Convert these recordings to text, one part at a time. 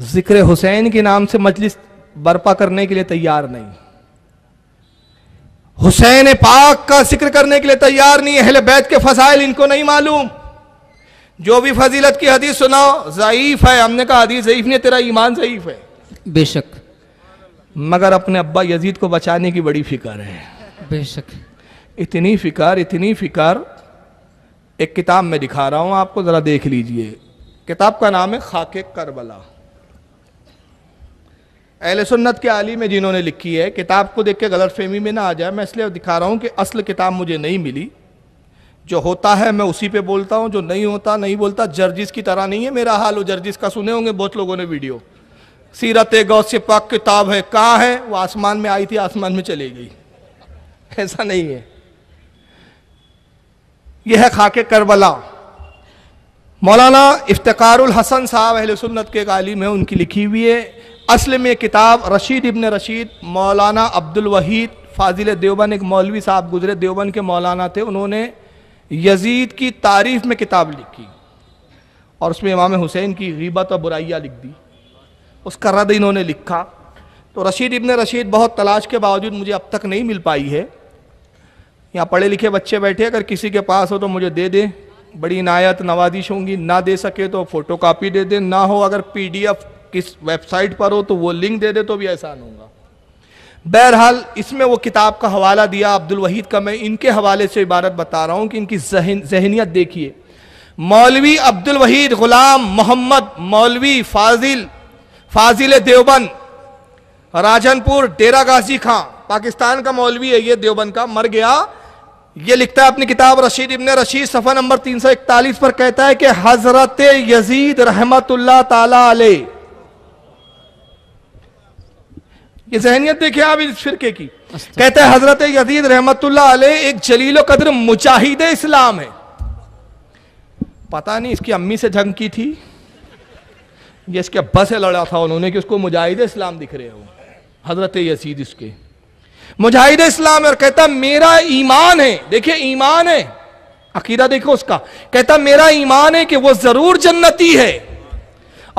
जिक्र हुसैन के नाम से मजलिस बर्पा करने के लिए तैयार नहीं हुसैन पाक का जिक्र करने के लिए तैयार नहीं अहल बैत के फसाइल इनको नहीं मालूम जो भी फजीलत की हदीस सुनाओ ज़यीफ़ है हमने कहा हदीस ज़यीफ़ नहीं तेरा ईमान ज़यीफ़ है बेशक मगर अपने अब्बा यजीद को बचाने की बड़ी फिक्र है बेशक इतनी फिकार इतनी फिकार एक किताब में दिखा रहा हूँ आपको ज़रा देख लीजिए किताब का नाम है खाके करबला अहल सुन्नत के आलिम जिन्होंने लिखी है किताब को देख के गलत फहमी में ना आ जाए मैं इसलिए दिखा रहा हूँ कि असल किताब मुझे नहीं मिली जो होता है मैं उसी पे बोलता हूँ जो नहीं होता नहीं बोलता जर्जिस की तरह नहीं है मेरा हाल वो जर्जिस का सुने होंगे बहुत लोगों ने वीडियो सीरत गौ से पाक किताब है कहाँ है वो आसमान में आई थी आसमान में चली गई ऐसा नहीं है यह है खाके करबला मौलाना इफ्तारुल हसन साहब अहल सुन्नत के एक में है उनकी लिखी हुई है असल में किताब रशीद इबन रशीद मौलाना अब्दुल वहीद फाजिल देवबन एक मौलवी साहब गुजरे देवबन के मौलाना थे उन्होंने यजीद की तारीफ में किताब लिखी और उसमें इमाम हुसैन की गीबत और बुराइयाँ लिख दी उसका रद इन्होंने लिखा तो रशीद इबन रशीद बहुत तलाश के बावजूद मुझे अब तक नहीं मिल पाई है यहाँ पढ़े लिखे बच्चे बैठे अगर किसी के पास हो तो मुझे दे दें बड़ी इनायत नवाजिश होंगी ना दे सके तो फ़ोटो कापी दे दें ना हो अगर पी डी एफ किस वेबसाइट पर हो तो वो लिंक दे दे तो भी एहसान होगा बहरहाल इसमें वो किताब का हवाला दिया अब्दुल वहीद का मैं इनके हवाले से इबारत बता रहा हूँ कि इनकी जहन जहनीत देखिए मौलवी अब्दुल वहीद गुलाम मोहम्मद मौलवी फाजिल फाजिल देवबंद राजनपुर डेरा गाजी खां पाकिस्तान का मौलवी है ये देवबंद का मर गया ये लिखता है अपनी किताब रशीद इब्ने रशीद सफ़ा नंबर 341 पर कहता है कि हज़रत यजीद रहमतुल्लाह ताला अलैह ये जहनीत देखे आप इस फिरके की कहते हैं हजरत यदीद रहमत एक जलीलो कदर मुजाहिद इस्लाम है पता नहीं इसकी अम्मी से जंग की थी ये इसके अब्बा से लड़ा था उन्होंने कि उसको मुजाहिद इस्लाम दिख रहे हो हजरत यसीद इसके मुजाहिद इस्लाम और कहता मेरा ईमान है देखिए ईमान है अकीदा देखो उसका कहता मेरा ईमान है कि वो जरूर जन्नती है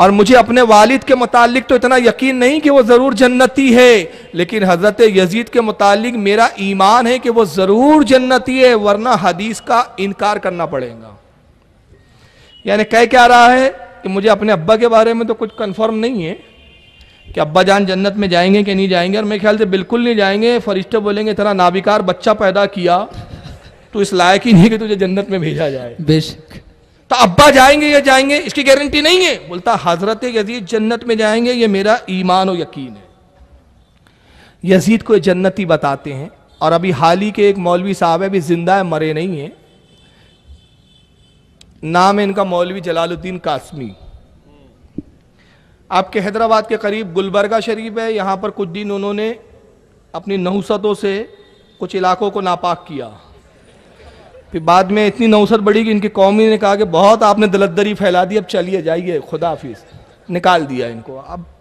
और मुझे अपने वालिद के मुतालिक तो इतना यकीन नहीं कि वो ज़रूर जन्नती है लेकिन हज़रत यजीद के मुतालिक मेरा ईमान है कि वो ज़रूर जन्नती है वरना हदीस का इनकार करना पड़ेगा यानी कह क्या रहा है कि मुझे अपने अब्बा के बारे में तो कुछ कन्फर्म नहीं है कि अब्बा जान जन्नत में जाएंगे कि नहीं जाएंगे और मेरे ख्याल से बिल्कुल नहीं जाएंगे फरिश्ते बोलेंगे इतना नाबिकार बच्चा पैदा किया तो इस लायक ही नहीं कि तुझे जन्नत में भेजा जाए बेशक तो अब्बा जाएंगे या जाएंगे इसकी गारंटी नहीं है बोलता हजरत यजीद जन्नत में जाएंगे ये मेरा ईमान और यकीन है यजीद को जन्नती बताते हैं और अभी हाल ही के एक मौलवी साहब है अभी जिंदा है मरे नहीं है नाम है इनका मौलवी जलालुद्दीन कासमी आपके हैदराबाद के करीब गुलबर्गा शरीफ है यहाँ पर कुछ दिन उन्होंने अपनी नहुसतों से कुछ इलाकों को नापाक किया फिर बाद में इतनी नौसत बढ़ी कि इनकी कौमी ने कहा कि बहुत आपने दलदरी फैला दी अब चलिए जाइए खुदा हाफिज़ निकाल दिया इनको अब